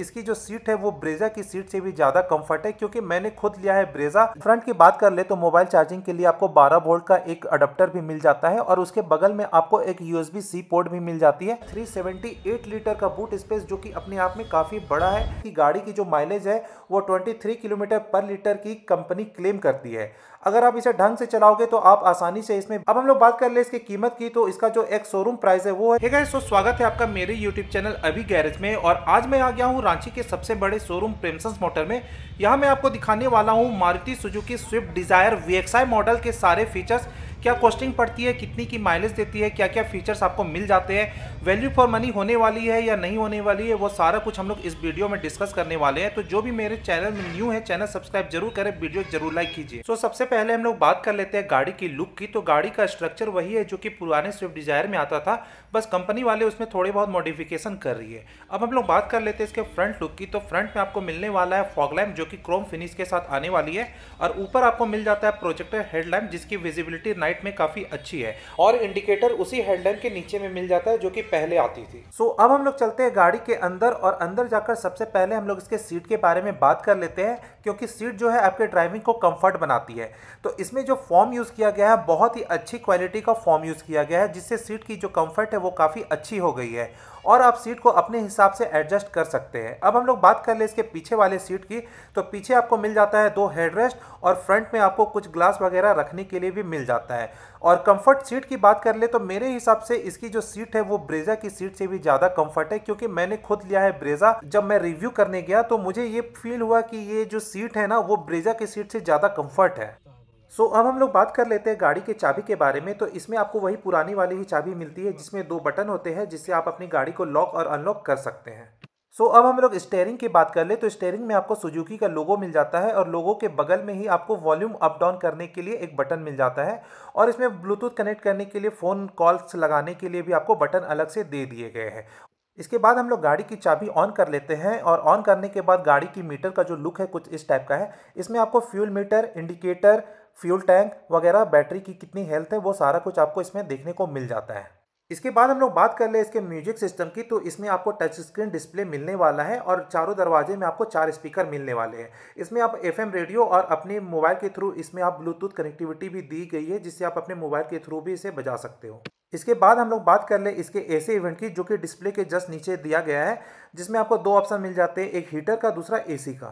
इसकी जो सीट है वो ब्रेजा की सीट से भी ज़्यादा कंफर्ट है क्योंकि मैंने खुद लिया है ब्रेजा फ्रंट की बात कर ले तो मोबाइल चार्जिंग के लिए आपको 12 वोल्ट का एक अडप्टर भी मिल जाता है और उसके बगल में आपको एक यूएसबी सी पोर्ट भी मिल जाती है थ्री लीटर का बूट स्पेस जो की अपने आप में काफ़ी बड़ा है की गाड़ी की जो माइलेज है वो ट्वेंटी किलोमीटर पर लीटर की कंपनी क्लेम करती है अगर आप इसे ढंग से चलाओगे तो आप आसानी से इसमें अब हम लोग बात कर ले इसकी कीमत की तो इसका जो एक शोरूम प्राइस है वो है hey guys, so तो स्वागत है आपका मेरे यूट्यूब चैनल अभी गैरेज में और आज मैं आ गया हूँ रांची के सबसे बड़े शोरूम प्रेमसंस मोटर में यहाँ मैं आपको दिखाने वाला हूँ Maruti Suzuki Swift Dzire V model के सारे फीचर्स क्या कॉस्टिंग पड़ती है कितनी की माइलेज देती है क्या क्या फीचर्स आपको मिल जाते हैं वैल्यू फॉर मनी होने वाली है या नहीं होने वाली है वो सारा कुछ हम लोग इस वीडियो में डिस्कस करने वाले हैं तो जो भी मेरे चैनल में न्यू है चैनल सब्सक्राइब जरूर करें वीडियो जरूर लाइक कीजिए तो सबसे पहले हम लोग बात कर लेते हैं गाड़ी की लुक की तो गाड़ी का स्ट्रक्चर वही है जो कि पुराने स्विफ्ट डिजायर में आता था बस कंपनी वाले उसमें थोड़े बहुत मॉडिफिकेशन कर रही है अब हम लोग बात कर लेते हैं इसके फ्रंट लुक की तो फ्रंट में आपको मिलने वाला है फॉगलैम्प जो कि क्रोम फिनिश के साथ आने वाली है और ऊपर आपको मिल जाता है प्रोजेक्टर हेडलैम्प जिसकी विजिबिलिटी हाइट में काफ़ी अच्छी है और इंडिकेटर उसी हेडलाइन के नीचे में मिल जाता है जो कि पहले आती थी सो so, अब हम लोग चलते हैं गाड़ी के अंदर और अंदर जाकर सबसे पहले हम लोग इसके सीट के बारे में बात कर लेते हैं क्योंकि सीट जो है आपके ड्राइविंग को कंफर्ट बनाती है तो इसमें जो फॉर्म यूज़ किया गया है बहुत ही अच्छी क्वालिटी का फॉर्म यूज़ किया गया है जिससे सीट की जो कंफर्ट है वो काफ़ी अच्छी हो गई है और आप सीट को अपने हिसाब से एडजस्ट कर सकते हैं अब हम लोग बात कर ले इसके पीछे वाले सीट की तो पीछे आपको मिल जाता है दो हेडरेस्ट और फ्रंट में आपको कुछ ग्लास वगैरह रखने के लिए भी मिल जाता है और कंफर्ट सीट की बात कर ले तो मेरे हिसाब से इसकी जो सीट है वो ब्रेजा की सीट से भी ज़्यादा कम्फर्ट है क्योंकि मैंने खुद लिया है ब्रेजा जब मैं रिव्यू करने गया तो मुझे ये फील हुआ कि ये जो सीट सीट है ना वो ब्रेजा की सीट से ज़्यादा कम्फर्ट है सो so, अब हम लोग बात कर लेते हैं गाड़ी के चाबी के बारे में तो इसमें आपको वही पुरानी वाली ही चाबी मिलती है जिसमें दो बटन होते हैं जिससे आप अपनी गाड़ी को लॉक और अनलॉक कर सकते हैं सो so, अब हम लोग स्टेयरिंग की बात कर ले तो स्टेयरिंग में आपको सुजुकी का लोगो मिल जाता है और लोगो के बगल में ही आपको वॉल्यूम अप डाउन करने के लिए एक बटन मिल जाता है और इसमें ब्लूटूथ कनेक्ट करने के लिए फ़ोन कॉल्स लगाने के लिए भी आपको बटन अलग से दे दिए गए हैं इसके बाद हम लोग गाड़ी की चाबी ऑन कर लेते हैं और ऑन करने के बाद गाड़ी की मीटर का जो लुक है कुछ इस टाइप का है इसमें आपको fuel meter indicator fuel tank वगैरह बैटरी की कितनी हेल्थ है वो सारा कुछ आपको इसमें देखने को मिल जाता है इसके बाद हम लोग बात कर ले इसके म्यूजिक सिस्टम की तो इसमें आपको टच स्क्रीन डिस्प्ले मिलने वाला है और चारों दरवाजे में आपको चार स्पीकर मिलने वाले हैं इसमें आप एफएम रेडियो और अपने मोबाइल के थ्रू इसमें आप ब्लूटूथ कनेक्टिविटी भी दी गई है जिससे आप अपने मोबाइल के थ्रू भी इसे बजा सकते हो इसके बाद हम लोग बात कर ले इसके ऐसे इवेंट की जो कि डिस्प्ले के जस्ट नीचे दिया गया है जिसमें आपको दो ऑप्शन मिल जाते हैं एक हीटर का दूसरा एसी का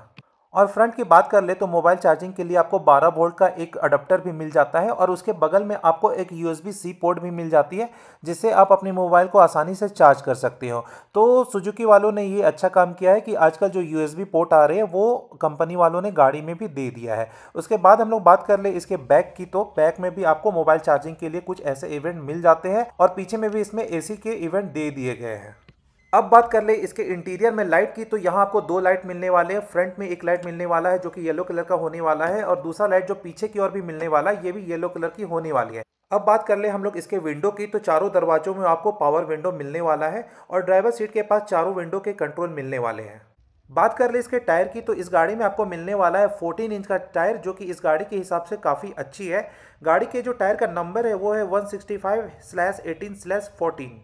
और फ्रंट की बात कर ले तो मोबाइल चार्जिंग के लिए आपको 12 वोल्ट का एक अडप्टर भी मिल जाता है और उसके बगल में आपको एक बी सी पोर्ट भी मिल जाती है जिससे आप अपने मोबाइल को आसानी से चार्ज कर सकते हो तो सुजुकी वालों ने ये अच्छा काम किया है कि आजकल जो बी पोर्ट आ रहे हैं वो कंपनी वालों ने गाड़ी में भी दे दिया है उसके बाद हम लोग बात कर ले इसके बैक की तो बैक में भी आपको मोबाइल चार्जिंग के लिए कुछ ऐसे इवेंट मिल जाते हैं और पीछे में भी इसमें ए के इवेंट दे दिए गए हैं अब बात कर ले इसके इंटीरियर में लाइट की तो यहाँ आपको दो लाइट मिलने वाले हैं फ्रंट में एक लाइट मिलने वाला है जो कि येलो कलर का होने वाला है और दूसरा लाइट जो पीछे की ओर भी मिलने वाला है ये भी येलो कलर की होने वाली है अब बात कर ले हम लोग इसके विंडो की तो चारों दरवाजों में आपको पावर विंडो मिलने वाला है और ड्राइवर सीट के पास चारों विंडो के कंट्रोल मिलने वाले हैं बात कर ले इसके टायर की तो इस गाड़ी में आपको मिलने वाला है 14 इंच का टायर जो कि इस गाड़ी के हिसाब से काफ़ी अच्छी है गाड़ी के जो टायर का नंबर है वो है one sixty five slash eighteen slash fourteen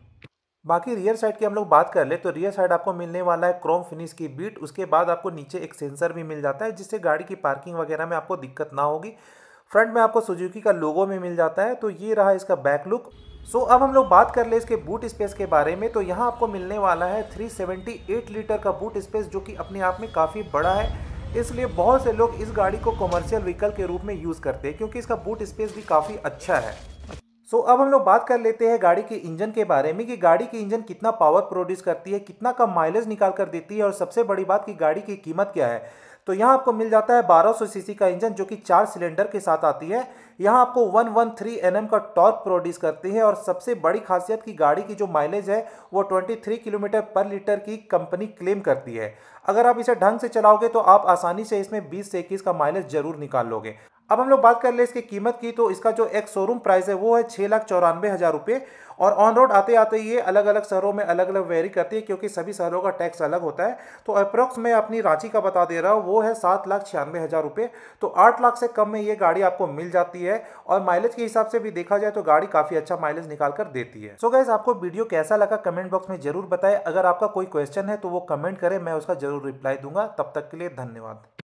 बाकी रियर साइड की हम लोग बात कर ले तो रियर साइड आपको मिलने वाला है क्रोम फिनिश की बीट उसके बाद आपको नीचे एक सेंसर भी मिल जाता है जिससे गाड़ी की पार्किंग वगैरह में आपको दिक्कत ना होगी फ्रंट में आपको सुजुकी का लोगो में मिल जाता है तो ये रहा इसका बैक लुक सो so, अब हम लोग बात कर ले इसके बूट स्पेस के बारे में तो यहाँ आपको मिलने वाला है 378 लीटर का बूट स्पेस जो कि अपने आप में काफ़ी बड़ा है इसलिए बहुत से लोग इस गाड़ी को कॉमर्शियल व्हीकल के रूप में यूज़ करते हैं क्योंकि इसका बूट स्पेस भी काफ़ी अच्छा है सो so, अब हम लोग बात कर लेते हैं गाड़ी के इंजन के बारे में कि गाड़ी की इंजन कितना पावर प्रोड्यूस करती है कितना कम माइलेज निकाल कर देती है और सबसे बड़ी बात कि गाड़ी की कीमत क्या है तो यहाँ आपको मिल जाता है 1200 सीसी का इंजन जो कि चार सिलेंडर के साथ आती है यहाँ आपको 113 एनएम का टॉर्क प्रोड्यूस करती है और सबसे बड़ी खासियत की गाड़ी की जो माइलेज है वो 23 किलोमीटर पर लीटर की कंपनी क्लेम करती है अगर आप इसे ढंग से चलाओगे तो आप आसानी से इसमें 20 से इक्कीस का माइलेज जरूर निकाल लोगे अब हम लोग बात कर ले इसकी कीमत की तो इसका जो एक्स शोरूम प्राइस है वो है छः लाख चौरानवे हज़ार रुपये और ऑन रोड आते आते ये अलग अलग शहरों में अलग अलग वेरी करती है क्योंकि सभी शहरों का टैक्स अलग होता है तो अप्रोक्स मैं अपनी रांची का बता दे रहा हूँ वो है सात लाख छियानवे हज़ार रुपये तो आठ लाख से कम में ये गाड़ी आपको मिल जाती है और माइलेज के हिसाब से भी देखा जाए तो गाड़ी काफ़ी अच्छा माइलेज निकाल कर देती है सो so गैस आपको वीडियो कैसा लगा कमेंट बॉक्स में ज़रूर बताएं अगर आपका कोई क्वेश्चन है तो वो कमेंट करें मैं उसका ज़रूर रिप्लाई दूंगा तब तक के लिए धन्यवाद